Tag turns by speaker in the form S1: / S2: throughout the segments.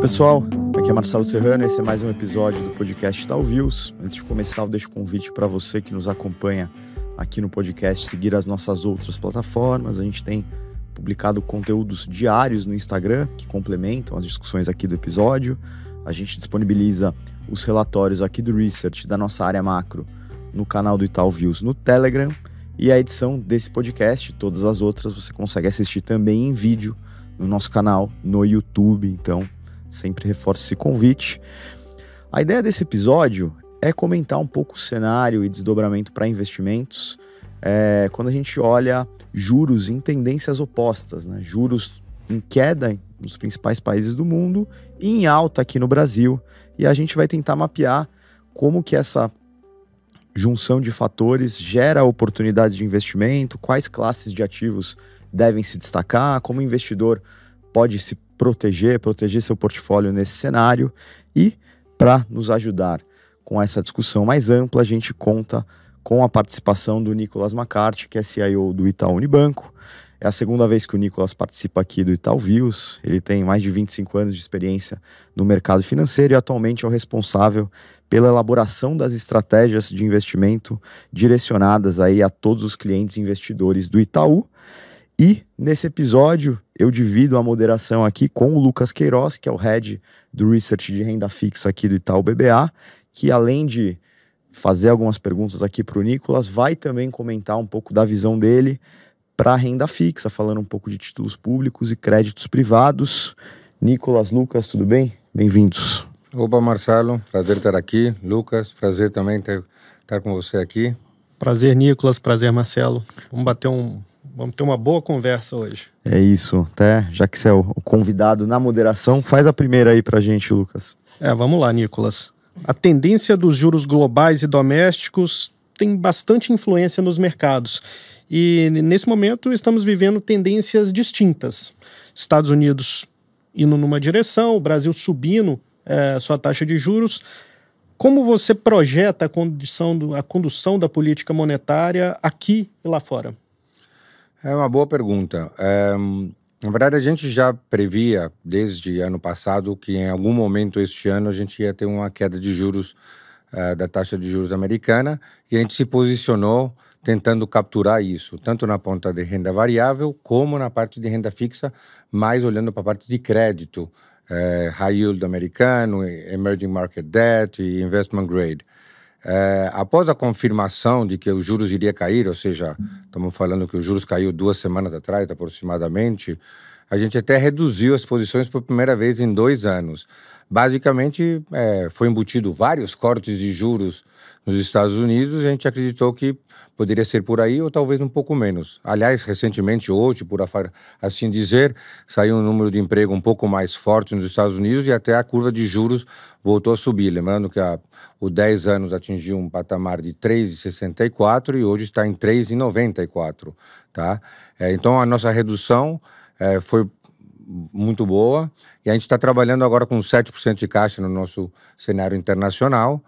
S1: pessoal, aqui é Marcelo Serrano, esse é mais um episódio do podcast Talviews. Antes de começar, eu deixo o convite para você que nos acompanha aqui no podcast seguir as nossas outras plataformas. A gente tem publicado conteúdos diários no Instagram que complementam as discussões aqui do episódio. A gente disponibiliza os relatórios aqui do research da nossa área macro no canal do Itaú Views no Telegram e a edição desse podcast, todas as outras você consegue assistir também em vídeo no nosso canal no YouTube. Então, Sempre reforço esse convite. A ideia desse episódio é comentar um pouco o cenário e desdobramento para investimentos é, quando a gente olha juros em tendências opostas, né? juros em queda nos principais países do mundo e em alta aqui no Brasil. E a gente vai tentar mapear como que essa junção de fatores gera oportunidades de investimento, quais classes de ativos devem se destacar, como o investidor pode se proteger, proteger seu portfólio nesse cenário e para nos ajudar com essa discussão mais ampla, a gente conta com a participação do Nicolas McCarthy, que é CIO do Itaú Unibanco. É a segunda vez que o Nicolas participa aqui do Itaú Views. Ele tem mais de 25 anos de experiência no mercado financeiro e atualmente é o responsável pela elaboração das estratégias de investimento direcionadas aí a todos os clientes investidores do Itaú. E nesse episódio eu divido a moderação aqui com o Lucas Queiroz, que é o head do research de renda fixa aqui do Itaú BBA, que além de fazer algumas perguntas aqui para o Nicolas, vai também comentar um pouco da visão dele para a renda fixa, falando um pouco de títulos públicos e créditos privados. Nicolas, Lucas, tudo bem? Bem-vindos. Opa, Marcelo, prazer estar aqui.
S2: Lucas, prazer também estar com você aqui. Prazer, Nicolas, prazer, Marcelo. Vamos bater um Vamos ter uma boa conversa hoje.
S1: É isso, até já que você é o convidado na moderação, faz a primeira aí para a gente, Lucas.
S2: É, vamos lá, Nicolas. A tendência dos juros globais e domésticos tem bastante influência nos mercados. E nesse momento estamos vivendo tendências distintas. Estados Unidos indo numa direção, o Brasil subindo é, sua taxa de juros. Como você projeta a, condição do, a condução da política monetária aqui e lá fora?
S3: É uma boa pergunta. É, na verdade, a gente já previa desde ano passado que em algum momento este ano a gente ia ter uma queda de juros é, da taxa de juros americana e a gente se posicionou tentando capturar isso, tanto na ponta de renda variável como na parte de renda fixa, mais olhando para a parte de crédito, é, high yield americano, emerging market debt e investment grade. É, após a confirmação de que os juros iria cair, ou seja, estamos falando que os juros caiu duas semanas atrás, aproximadamente, a gente até reduziu as posições por primeira vez em dois anos. Basicamente, é, foi embutido vários cortes de juros nos Estados Unidos. A gente acreditou que Poderia ser por aí ou talvez um pouco menos. Aliás, recentemente, hoje, por assim dizer, saiu um número de emprego um pouco mais forte nos Estados Unidos e até a curva de juros voltou a subir. Lembrando que a, o 10 anos atingiu um patamar de 3,64 e hoje está em 3,94. Tá? É, então, a nossa redução é, foi muito boa e a gente está trabalhando agora com 7% de caixa no nosso cenário internacional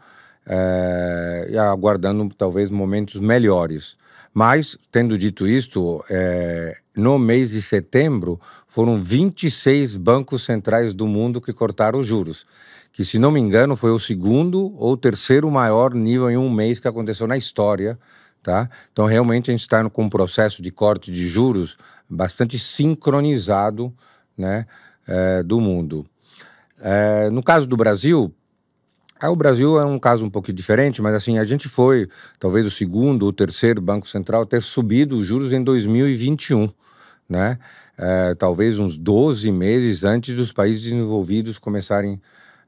S3: é, aguardando talvez momentos melhores. Mas, tendo dito isto, é, no mês de setembro foram 26 bancos centrais do mundo que cortaram os juros, que, se não me engano, foi o segundo ou terceiro maior nível em um mês que aconteceu na história. Tá? Então, realmente, a gente está com um processo de corte de juros bastante sincronizado né, é, do mundo. É, no caso do Brasil, Aí ah, o Brasil é um caso um pouco diferente, mas assim, a gente foi talvez o segundo ou terceiro Banco Central a ter subido os juros em 2021, né? É, talvez uns 12 meses antes dos países desenvolvidos começarem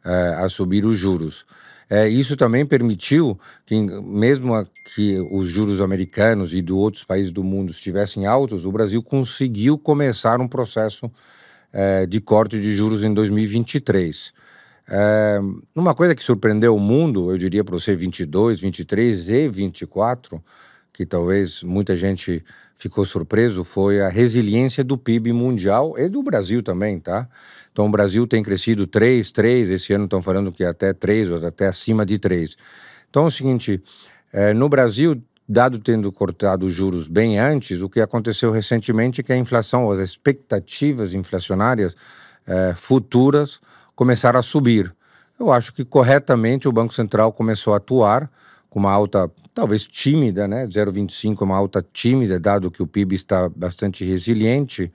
S3: é, a subir os juros. É, isso também permitiu que, mesmo a, que os juros americanos e de outros países do mundo estivessem altos, o Brasil conseguiu começar um processo de corte de juros em 2023. É, uma coisa que surpreendeu o mundo, eu diria para você 22, 23 e 24, que talvez muita gente ficou surpreso, foi a resiliência do PIB mundial e do Brasil também, tá? Então o Brasil tem crescido 3, 3, esse ano estão falando que é até 3 ou até acima de 3. Então é o seguinte, é, no Brasil dado tendo cortado os juros bem antes, o que aconteceu recentemente é que a inflação, as expectativas inflacionárias é, futuras começaram a subir. Eu acho que corretamente o Banco Central começou a atuar com uma alta, talvez tímida, né? 0,25 é uma alta tímida, dado que o PIB está bastante resiliente,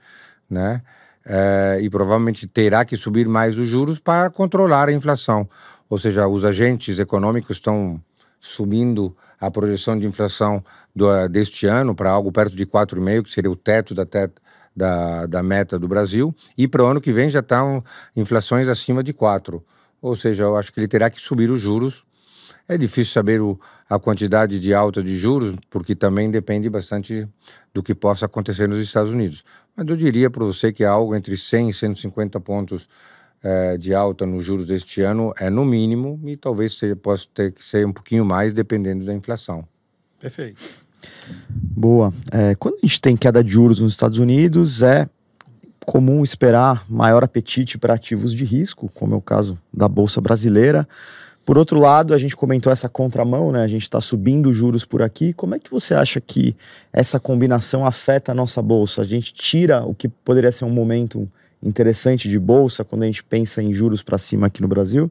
S3: né? É, e provavelmente terá que subir mais os juros para controlar a inflação. Ou seja, os agentes econômicos estão subindo a projeção de inflação do, deste ano para algo perto de 4,5, que seria o teto da, teto da, da meta do Brasil, e para o ano que vem já estão tá inflações acima de 4%. Ou seja, eu acho que ele terá que subir os juros. É difícil saber o, a quantidade de alta de juros, porque também depende bastante do que possa acontecer nos Estados Unidos. Mas eu diria para você que algo entre 100 e 150 pontos é, de alta nos juros deste ano é no mínimo, e talvez seja, possa ter que ser um pouquinho mais, dependendo da inflação.
S2: Perfeito.
S1: Boa. É, quando a gente tem queda de juros nos Estados Unidos, é comum esperar maior apetite para ativos de risco, como é o caso da Bolsa Brasileira. Por outro lado, a gente comentou essa contramão, né? A gente está subindo juros por aqui. Como é que você acha que essa combinação afeta a nossa bolsa? A gente tira o que poderia ser um momento interessante de bolsa quando a gente pensa em juros para cima aqui no Brasil?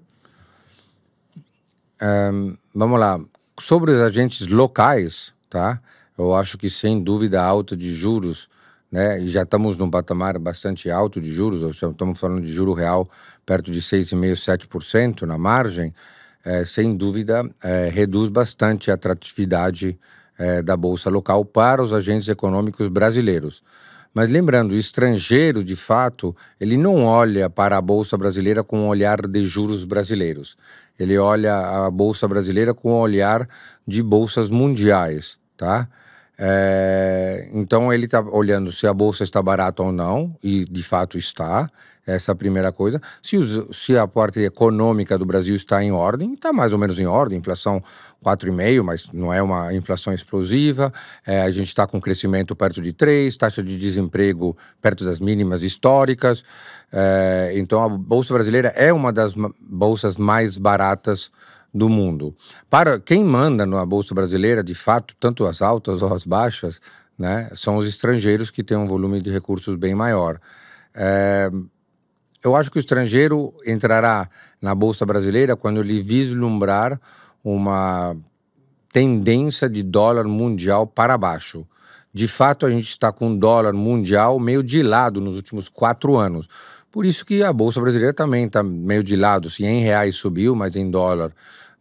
S1: Um,
S3: vamos lá. Sobre os agentes locais, tá? Eu acho que sem dúvida a alta de juros, né? E já estamos num patamar bastante alto de juros, estamos falando de juro real perto de 6,5%, 7% na margem, é, sem dúvida é, reduz bastante a atratividade é, da bolsa local para os agentes econômicos brasileiros. Mas lembrando, o estrangeiro, de fato, ele não olha para a Bolsa Brasileira com um olhar de juros brasileiros. Ele olha a bolsa brasileira com o olhar de bolsas mundiais, tá? É, então ele está olhando se a bolsa está barata ou não, e de fato está, essa é a primeira coisa. Se, os, se a parte econômica do Brasil está em ordem, está mais ou menos em ordem, inflação 4,5, mas não é uma inflação explosiva, é, a gente está com crescimento perto de 3, taxa de desemprego perto das mínimas históricas. É, então a Bolsa Brasileira é uma das bolsas mais baratas do mundo. Para quem manda na bolsa brasileira, de fato, tanto as altas ou as baixas, né, são os estrangeiros que têm um volume de recursos bem maior. É, eu acho que o estrangeiro entrará na bolsa brasileira quando ele vislumbrar uma tendência de dólar mundial para baixo. De fato, a gente está com dólar mundial meio de lado nos últimos quatro anos. Por isso que a Bolsa Brasileira também está meio de lado. Se em reais subiu, mas em dólar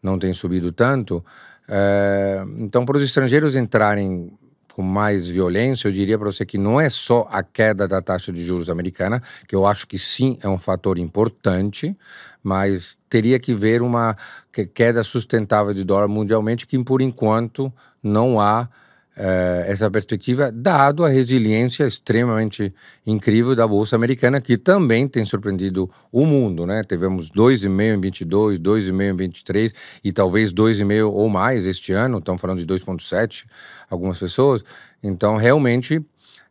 S3: não tem subido tanto. É, então, para os estrangeiros entrarem com mais violência, eu diria para você que não é só a queda da taxa de juros americana, que eu acho que sim é um fator importante, mas teria que ver uma queda sustentável de dólar mundialmente, que por enquanto não há. É, essa perspectiva, dado a resiliência extremamente incrível da Bolsa Americana, que também tem surpreendido o mundo. Né? Tivemos 2,5 em 22, 2,5 em 23 e talvez 2,5 ou mais este ano, estão falando de 2,7 algumas pessoas. Então, realmente,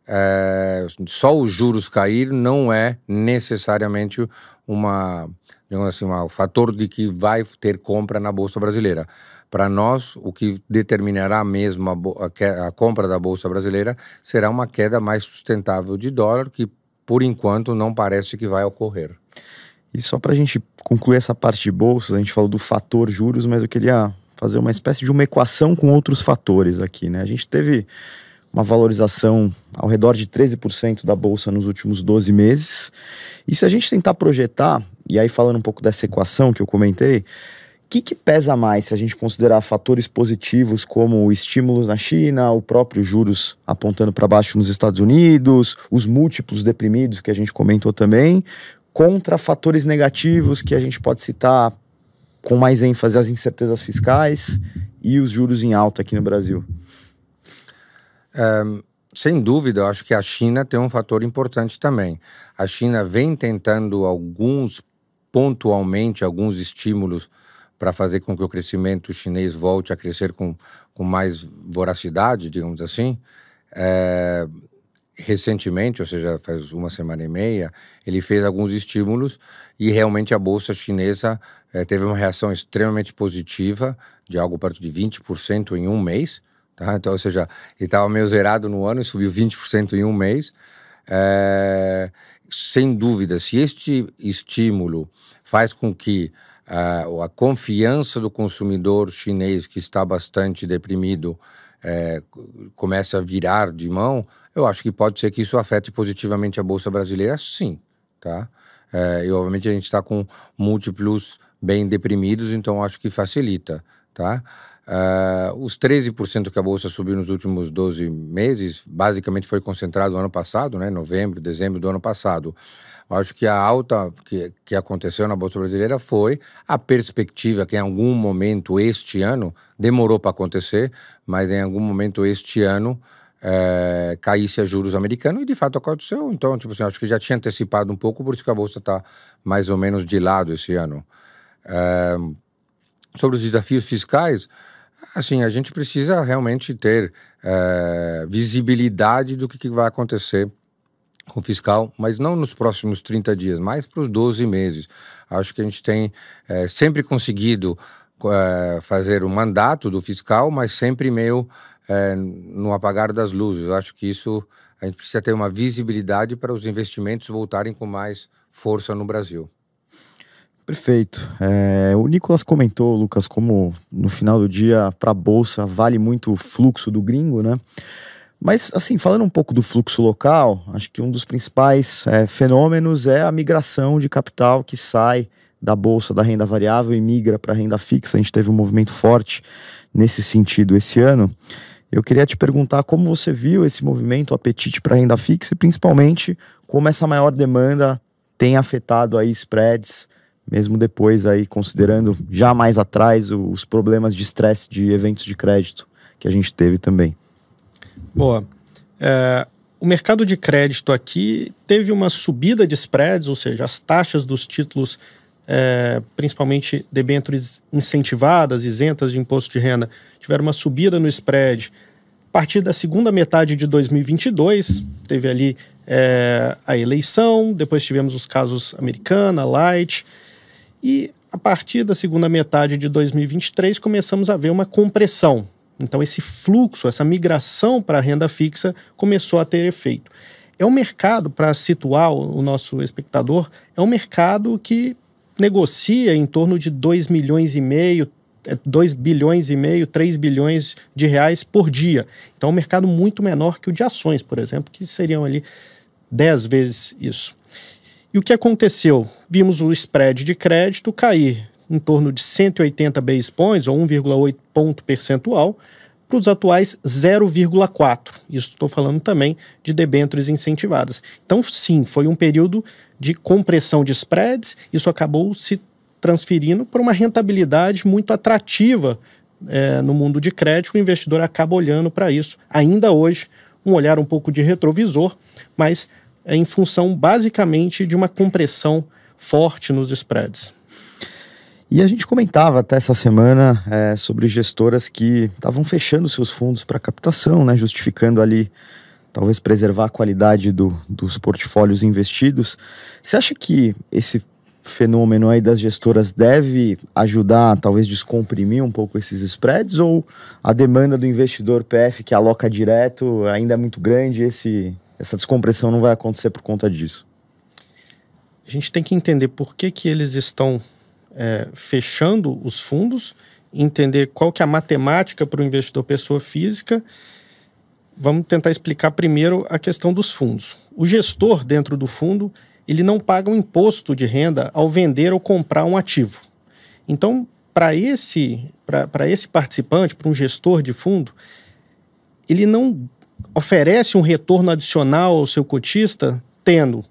S3: é, só os juros cair não é necessariamente uma, digamos assim, um fator de que vai ter compra na bolsa brasileira. Para nós, o que determinará mesmo a, a, compra da Bolsa Brasileira será uma queda mais sustentável de dólar, que por enquanto não parece que vai ocorrer.
S1: E só para a gente concluir essa parte de bolsas, a gente falou do fator juros, mas eu queria fazer uma espécie de uma equação com outros fatores aqui, né? A gente teve uma valorização ao redor de 13% da bolsa nos últimos 12 meses. E se a gente tentar projetar, e aí falando um pouco dessa equação que eu comentei, que, que pesa mais se a gente considerar fatores positivos como estímulos na China, o próprio juros apontando para baixo nos Estados Unidos, os múltiplos deprimidos que a gente comentou também, contra fatores negativos que a gente pode citar com mais ênfase as incertezas fiscais e os juros em alta aqui no Brasil? É,
S3: sem dúvida, eu acho que a China tem um fator importante também. A China vem tentando alguns pontualmente alguns estímulos para fazer com que o crescimento chinês volte a crescer com, com mais voracidade, digamos assim, é, recentemente, ou seja, faz uma semana e meia, ele fez alguns estímulos e realmente a bolsa chinesa é, teve uma reação extremamente positiva, de algo perto de 20% em um mês. Tá? Então, ou seja, ele estava meio zerado no ano e subiu 20% em um mês. É, sem dúvida, se este estímulo faz com que a, confiança do consumidor chinês, que está bastante deprimido, é, começa a virar de mão, eu acho que pode ser que isso afete positivamente a Bolsa Brasileira, sim. Tá? É, e, obviamente, a gente está com múltiplos bem deprimidos, então acho que facilita. Tá? Uh, os 13% que a Bolsa subiu nos últimos 12 meses, basicamente foi concentrado no ano passado, né, novembro, dezembro do ano passado. Acho que a alta que, que aconteceu na Bolsa Brasileira foi a perspectiva que em algum momento este ano, demorou para acontecer, mas em algum momento este ano é, caísse a juros americanos, e de fato aconteceu. Então, tipo assim, acho que já tinha antecipado um pouco, por isso que a Bolsa está mais ou menos de lado esse ano. É, sobre os desafios fiscais, Assim, a gente precisa realmente ter é, visibilidade do que, que vai acontecer com o fiscal, mas não nos próximos 30 dias, mais para os 12 meses. Acho que a gente tem é, sempre conseguido é, fazer o mandato do fiscal, mas sempre meio é, no apagar das luzes. acho que isso a gente precisa ter uma visibilidade para os investimentos voltarem com mais força no Brasil.
S1: Perfeito. É, o Nicolas comentou, Lucas, como no final do dia, para a Bolsa, vale muito o fluxo do gringo, né? Mas, assim, falando um pouco do fluxo local, acho que um dos principais é, fenômenos é a migração de capital que sai da bolsa da renda variável e migra para a renda fixa. A gente teve um movimento forte nesse sentido esse ano. Eu queria te perguntar como você viu esse movimento, o apetite para renda fixa e principalmente como essa maior demanda tem afetado aí spreads mesmo depois aí considerando já mais atrás os problemas de estresse de eventos de crédito que a gente teve também.
S2: Boa. É, o mercado de crédito aqui teve uma subida de spreads, ou seja, as taxas dos títulos, é, principalmente debêntures incentivadas, isentas de imposto de renda, tiveram uma subida no spread. A partir da segunda metade de 2022, teve ali é, a eleição, depois tivemos os casos americana, light, e a partir da segunda metade de 2023 começamos a ver uma compressão. Então esse fluxo, essa migração para a renda fixa começou a ter efeito. É um mercado para situar o nosso espectador, é um mercado que negocia em torno de 2 milhões e meio, 2 é, bilhões e meio, 3 bilhões de reais por dia. Então, é um mercado muito menor que o de ações, por exemplo, que seriam ali 10 vezes isso. E o que aconteceu? Vimos o spread de crédito cair em torno de 180 base points, ou 1,8 ponto percentual, para os atuais 0,4. Isso estou falando também de debêntures incentivadas. Então, sim, foi um período de compressão de spreads, isso acabou se transferindo para uma rentabilidade muito atrativa é, no mundo de crédito, o investidor acaba olhando para isso, ainda hoje, um olhar um pouco de retrovisor, mas é em função basicamente de uma compressão forte nos spreads.
S1: E a gente comentava até essa semana é, sobre gestoras que estavam fechando seus fundos para captação, né, justificando ali talvez preservar a qualidade do, dos portfólios investidos. Você acha que esse fenômeno aí das gestoras deve ajudar, talvez descomprimir um pouco esses spreads ou a demanda do investidor PF que aloca direto ainda é muito grande, esse essa descompressão não vai acontecer por conta disso.
S2: A gente tem que entender por que, que eles estão é, fechando os fundos, entender qual que é a matemática para o investidor pessoa física. Vamos tentar explicar primeiro a questão dos fundos. O gestor dentro do fundo, ele não paga um imposto de renda ao vender ou comprar um ativo. Então, para esse, esse participante, para um gestor de fundo, ele não oferece um retorno adicional ao seu cotista, tendo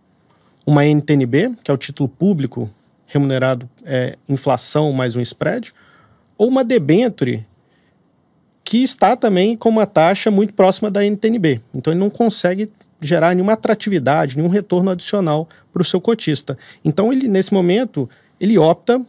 S2: uma NTNB, que é o título público remunerado é, inflação mais um spread, ou uma debenture que está também com uma taxa muito próxima da NTNB. Então ele não consegue gerar nenhuma atratividade, nenhum retorno adicional para o seu cotista. Então ele nesse momento ele opta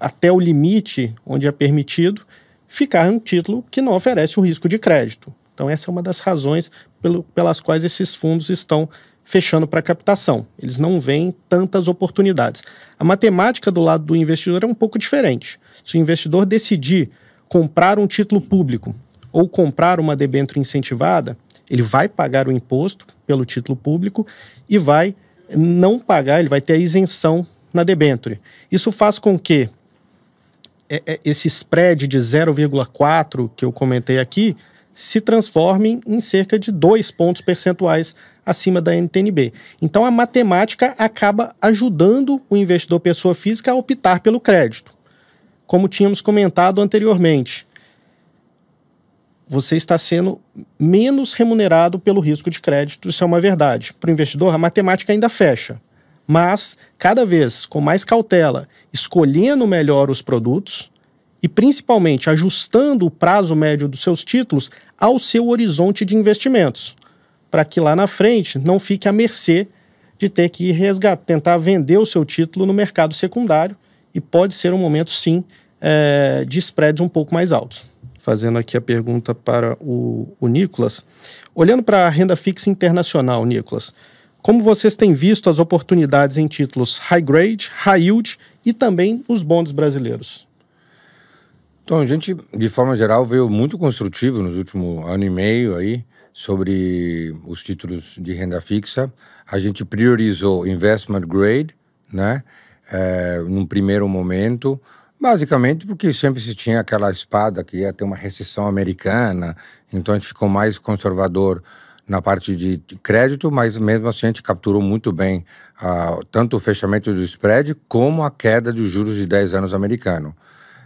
S2: até o limite onde é permitido ficar em um título que não oferece o risco de crédito. Então, essa é uma das razões pelo, pelas quais esses fundos estão fechando para captação. Eles não veem tantas oportunidades. A matemática do lado do investidor é um pouco diferente. Se o investidor decidir comprar um título público ou comprar uma debênture incentivada, ele vai pagar o imposto pelo título público e vai não pagar, ele vai ter a isenção na debênture. Isso faz com que é, é, esse spread de 0,4 que eu comentei aqui se transformem em cerca de dois pontos percentuais acima da NTNB. Então a matemática acaba ajudando o investidor pessoa física a optar pelo crédito. Como tínhamos comentado anteriormente, você está sendo menos remunerado pelo risco de crédito, isso é uma verdade. Para o investidor, a matemática ainda fecha. Mas, cada vez com mais cautela, escolhendo melhor os produtos, e principalmente ajustando o prazo médio dos seus títulos ao seu horizonte de investimentos, para que lá na frente não fique à mercê de ter que resgatar, tentar vender o seu título no mercado secundário e pode ser um momento sim é, de spreads um pouco mais altos. Fazendo aqui a pergunta para o, o Nicolas. Olhando para a renda fixa internacional, Nicolas, como vocês têm visto as oportunidades em títulos high grade, high yield e também os bonds brasileiros? Então, a
S3: gente, de forma geral, veio muito construtivo nos últimos ano e meio aí sobre os títulos de renda fixa. A gente priorizou investment grade, né? É, num primeiro momento, basicamente porque sempre se tinha aquela espada que ia ter uma recessão americana, então a gente ficou mais conservador na parte de crédito, mas mesmo assim a gente capturou muito bem ah, tanto o fechamento do spread como a queda dos juros de 10 anos americano.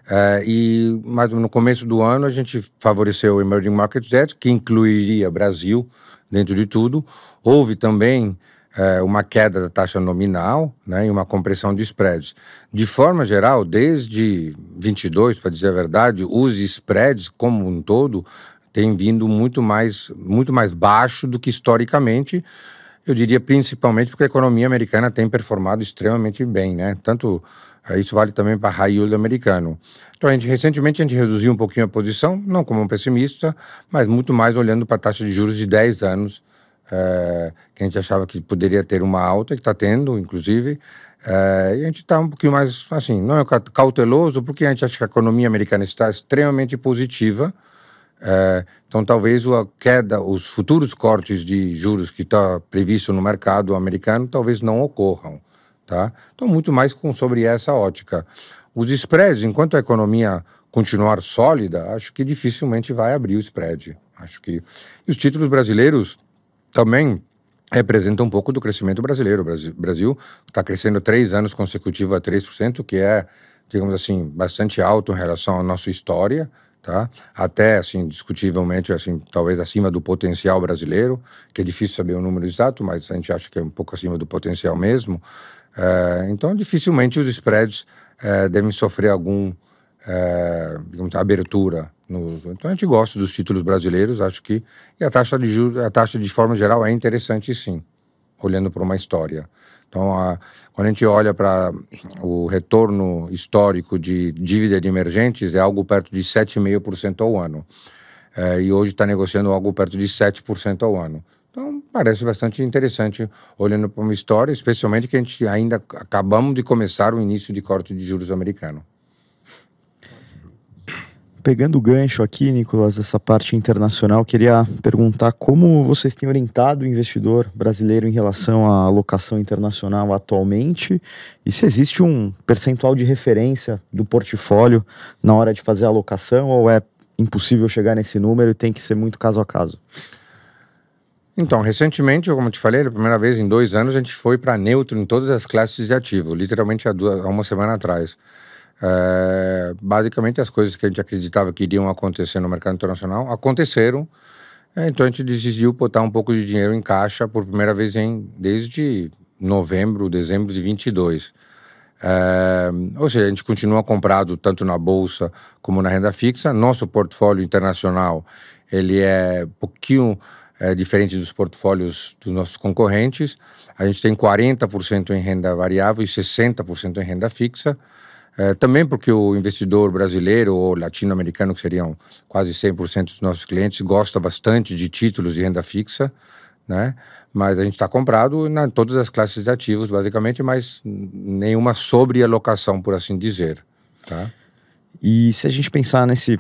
S3: É, e mas no começo do ano a gente favoreceu o Emerging market Debt, que incluiria Brasil dentro de tudo. Houve também é, uma queda da taxa nominal né, e uma compressão de spreads. De forma geral, desde 22, para dizer a verdade, os spreads como um todo têm vindo muito mais, muito mais baixo do que historicamente. Eu diria principalmente porque a economia americana tem performado extremamente bem, né? Tanto isso vale também para high yield americano. Então, a gente, recentemente, a gente reduziu um pouquinho a posição, não como um pessimista, mas muito mais olhando para a taxa de juros de 10 anos, é, que a gente achava que poderia ter uma alta, que está tendo, inclusive. É, e a gente está um pouquinho mais, assim, não é cauteloso, porque a gente acha que a economia americana está extremamente positiva, é, então, talvez a queda, os futuros cortes de juros que está previsto no mercado americano, talvez não ocorram. Tá? Então, muito mais com, sobre essa ótica. Os spreads, enquanto a economia continuar sólida, acho que dificilmente vai abrir o spread. Acho que e os títulos brasileiros também representam um pouco do crescimento brasileiro. O Brasil está crescendo três anos consecutivos a 3%, que é, digamos assim, bastante alto em relação à nossa história, tá? Até, assim, discutivelmente, assim, talvez acima do potencial brasileiro, que é difícil saber o número exato, mas a gente acha que é um pouco acima do potencial mesmo. É, então, dificilmente os spreads é, devem sofrer algum, é, digamos, abertura. No, então, a gente gosta dos títulos brasileiros, acho que. E a taxa de juros, a taxa de forma geral é interessante, sim, olhando para uma história. Então, a, quando a gente olha para o retorno histórico de dívida de emergentes, é algo perto de 7,5% ao ano. É, e hoje está negociando algo perto de 7% ao ano. Então, parece bastante interessante olhando para uma história, especialmente que a gente ainda acabamos de começar o início de corte de juros americano.
S1: Pegando o gancho aqui, Nicolas, dessa parte internacional, queria perguntar como vocês têm orientado o investidor brasileiro em relação à alocação internacional atualmente e se existe um percentual de referência do portfólio na hora de fazer a alocação ou é impossível chegar nesse número e tem que ser muito caso a caso?
S3: Então, recentemente, como eu te falei, a primeira vez em dois anos, a gente foi para neutro em todas as classes de ativo, literalmente há, duas, há uma semana atrás. É, basicamente, as coisas que a gente acreditava que iriam acontecer no mercado internacional aconteceram. É, então, a gente decidiu botar um pouco de dinheiro em caixa por primeira vez em, desde novembro, dezembro de 22. É, eh, ou seja, a gente continua comprado tanto na bolsa como na renda fixa. Nosso portfólio internacional ele é pouquinho é, diferente dos portfólios dos nossos concorrentes. A gente tem 40% em renda variável e 60% em renda fixa. É, também porque o investidor brasileiro ou latino-americano, que seriam quase 100% dos nossos clientes, gosta bastante de títulos de renda fixa, né? Mas a gente está comprado em todas as classes de ativos, basicamente, mas nenhuma sobrealocação, por assim dizer, tá?
S1: E se a gente pensar nesse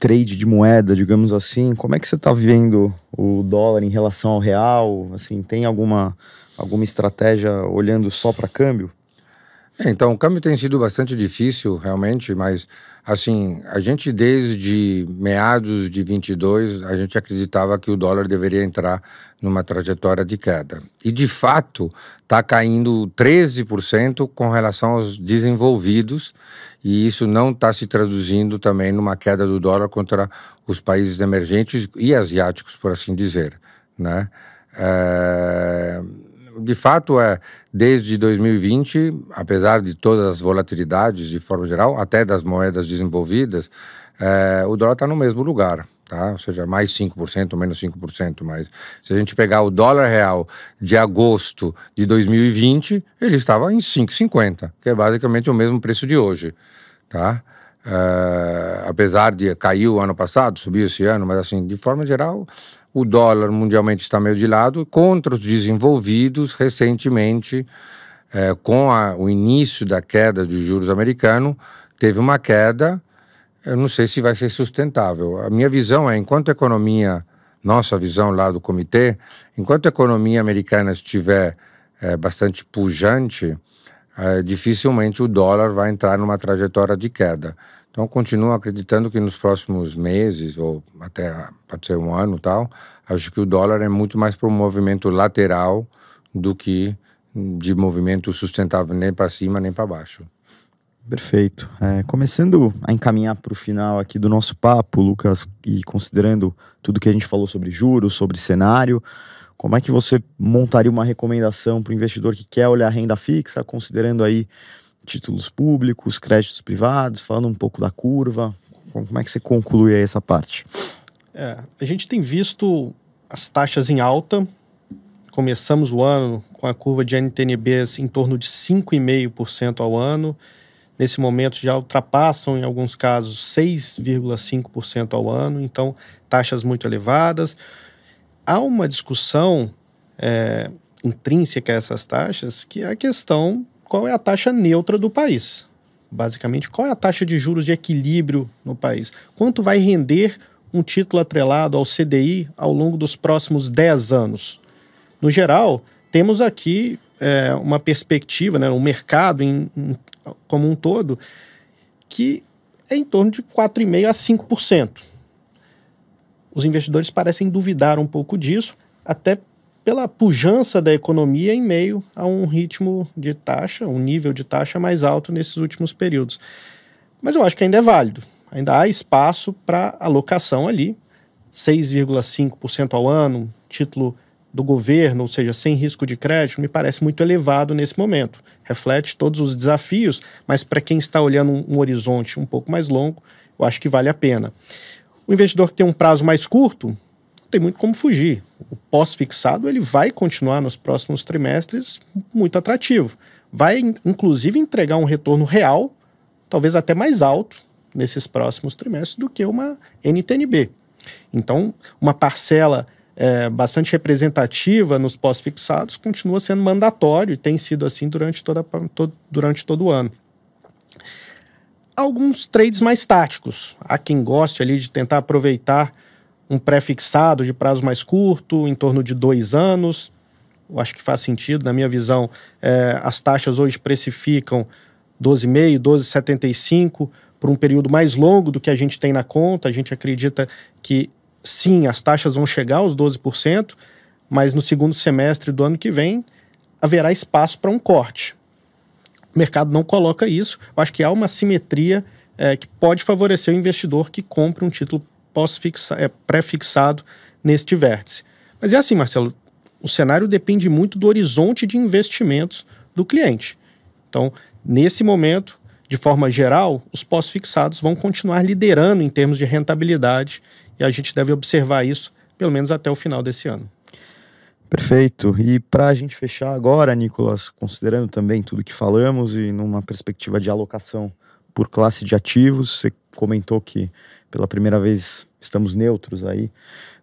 S1: trade de moeda, digamos assim, como é que você está vendo o dólar em relação ao real? Assim, tem alguma, alguma estratégia olhando só para câmbio?
S3: É, então, o câmbio tem sido bastante difícil, realmente, mas assim, a gente desde meados de 22, a gente acreditava que o dólar deveria entrar numa trajetória de queda. E de fato, está caindo 13% com relação aos desenvolvidos e isso não está se traduzindo também numa queda do dólar contra os países emergentes e asiáticos, por assim dizer. Né? É, de fato, é, desde 2020, apesar de todas as volatilidades de forma geral, até das moedas desenvolvidas, é, o dólar está no mesmo lugar. Tá? Ou seja, mais 5%, menos 5%. Mas se a gente pegar o dólar real de agosto de 2020, ele estava em 5,50, que é basicamente o mesmo preço de hoje. Tá? Uh, apesar de caiu o ano passado, subiu esse ano, mas assim, de forma geral, o dólar mundialmente está meio de lado contra os desenvolvidos recentemente, uh, com a, o início da queda de juros americano, teve uma queda eu não sei se vai ser sustentável. A minha visão é, enquanto a economia, nossa visão lá do comitê, enquanto a economia americana estiver é, bastante pujante, é, dificilmente o dólar vai entrar numa trajetória de queda. Então, continuo acreditando que nos próximos meses, ou até pode ser um ano tal, acho que o dólar é muito mais para um movimento lateral do que de movimento sustentável nem para cima
S1: nem para baixo. Perfeito. É, começando a encaminhar para o final aqui do nosso papo, Lucas, e considerando tudo que a gente falou sobre juros, sobre cenário, como é que você montaria uma recomendação para o investidor que quer olhar renda fixa, considerando aí títulos públicos, créditos privados, falando um pouco da curva? Como é que você conclui aí essa parte?
S2: É, a gente tem visto as taxas em alta. Começamos o ano com a curva de NTNBs em torno de 5,5% ao ano nesse momento já ultrapassam, em alguns casos, 6,5% ao ano, então taxas muito elevadas. Há uma discussão é, intrínseca a essas taxas, que é a questão qual é a taxa neutra do país. Basicamente, qual é a taxa de juros de equilíbrio no país? Quanto vai render um título atrelado ao CDI ao longo dos próximos 10 anos? No geral, temos aqui é, uma perspectiva, né, um mercado em, em, como um todo, que é em torno de 4,5% a 5%. Os investidores parecem duvidar um pouco disso, até pela pujança da economia em meio a um ritmo de taxa, um nível de taxa mais alto nesses últimos períodos. Mas eu acho que ainda é válido, ainda há espaço para alocação ali, 6,5% ao ano, título do governo, ou seja, sem risco de crédito, me parece muito elevado nesse momento. Reflete todos os desafios, mas para quem está olhando um, horizonte um pouco mais longo, eu acho que vale a pena. O investidor que tem um prazo mais curto, não tem muito como fugir. O pós-fixado ele vai continuar nos próximos trimestres muito atrativo. Vai, inclusive, entregar um retorno real, talvez até mais alto, nesses próximos trimestres do que uma NTNB. Então, uma parcela é, bastante representativa nos pós-fixados continua sendo mandatório e tem sido assim durante, toda, todo, durante todo o ano. Alguns trades mais táticos. Há quem goste ali de tentar aproveitar um pré-fixado de prazo mais curto, em torno de dois anos. Eu acho que faz sentido, na minha visão, é, as taxas hoje precificam 12,5, 12,75 por um período mais longo do que a gente tem na conta. A gente acredita que sim, as taxas vão chegar aos 12%, mas no segundo semestre do ano que vem haverá espaço para um corte. O mercado não coloca isso. Eu acho que há uma simetria é, que pode favorecer o investidor que compra um título é, pré-fixado neste vértice. Mas é assim, Marcelo, o cenário depende muito do horizonte de investimentos do cliente. Então, nesse momento, de forma geral, os pós-fixados vão continuar liderando em termos de rentabilidade e a gente deve observar isso pelo menos até o final desse ano.
S1: Perfeito. E para a gente fechar agora, Nicolas, considerando também tudo que falamos e numa perspectiva de alocação por classe de ativos, você comentou que pela primeira vez estamos neutros aí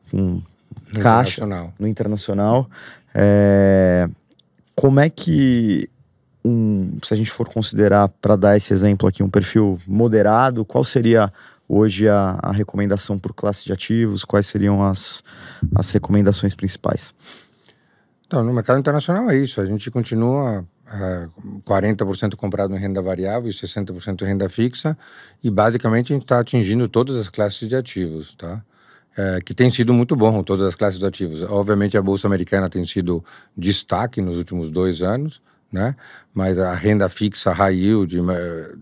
S1: com no caixa internacional. no internacional. É, como é que um, se a gente for considerar para dar esse exemplo aqui um perfil moderado, qual seria hoje a, a recomendação por classe de ativos, quais seriam as, as recomendações principais?
S3: Então, no mercado internacional é isso, a gente continua é, 40% comprado em renda variável e 60% em renda fixa, e basicamente a gente está atingindo todas as classes de ativos, tá? É, que tem sido muito bom, todas as classes de ativos. Obviamente a Bolsa Americana tem sido destaque nos últimos dois anos, né? Mas a renda fixa, high yield,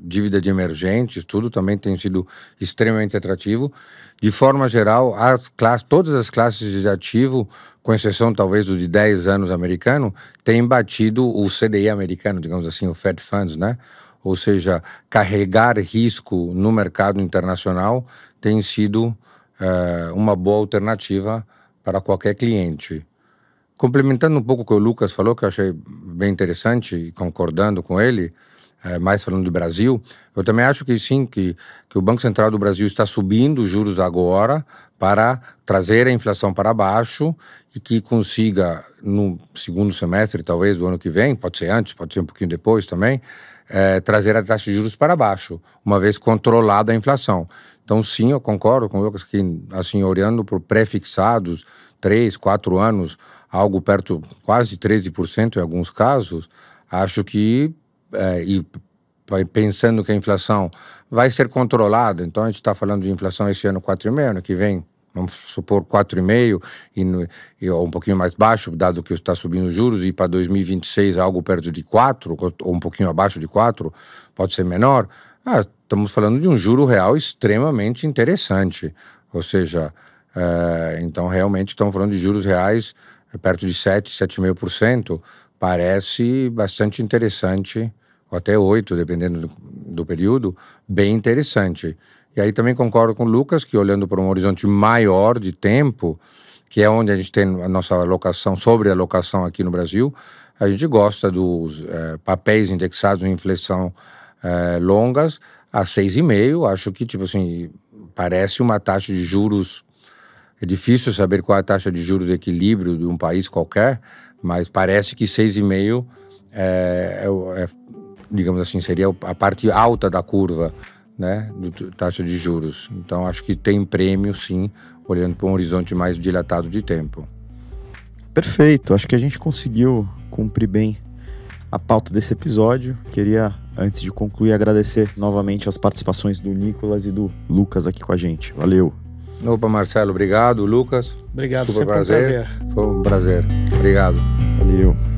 S3: dívida de emergentes, tudo também tem sido extremamente atrativo. De forma geral, as classes, todas as classes de ativo, com exceção talvez do de 10 anos americano, têm batido o CDI americano, digamos assim, o Fed Funds, né? Ou seja, carregar risco no mercado internacional tem sido eh, uma boa alternativa para qualquer cliente. Complementando um pouco o que o Lucas falou, que eu achei bem interessante, concordando com ele, é, mais falando do Brasil, eu também acho que sim, que, que o Banco Central do Brasil está subindo os juros agora para trazer a inflação para baixo e que consiga, no segundo semestre, talvez, do ano que vem, pode ser antes, pode ser um pouquinho depois também, é, trazer a taxa de juros para baixo, uma vez controlada a inflação. Então, sim, eu concordo com o Lucas que, assim, olhando por prefixados três, quatro anos, algo perto, quase 13% em alguns casos, acho que, é, e pensando que a inflação vai ser controlada, então a gente está falando de inflação esse ano 4,5%, ano que vem vamos supor 4,5 e, e ou um pouquinho mais baixo, dado que está subindo os juros, e para 2026 algo perto de 4, ou um pouquinho abaixo de 4, pode ser menor. Ah, estamos falando de um juro real extremamente interessante. Ou seja, é, então, realmente, estamos falando de juros reais é, perto de 7, 7,5%. Parece bastante interessante, ou até 8%, dependendo do, do período, bem interessante. E aí também concordo com o Lucas que, olhando para um horizonte maior de tempo, que é onde a gente tem a nossa alocação, sobre alocação aqui no Brasil, a gente gosta dos é, papéis indexados em inflação é, longas a 6,5. Acho que, tipo assim, parece uma taxa de juros é difícil saber qual a taxa de juros de equilíbrio de um país qualquer, mas parece que 6,5 é, é, é, digamos assim, seria a parte alta da curva, né, de taxa de juros. Então acho que tem prêmio, sim, olhando para um horizonte mais dilatado de tempo.
S1: Perfeito, acho que a gente conseguiu cumprir bem a pauta desse episódio. Queria, antes de concluir, agradecer novamente as participações do Nicolas e do Lucas aqui com a gente. Valeu!
S3: Opa, Marcelo, obrigado. Lucas. Obrigado, super prazer. prazer. Foi um prazer. Obrigado. Valeu.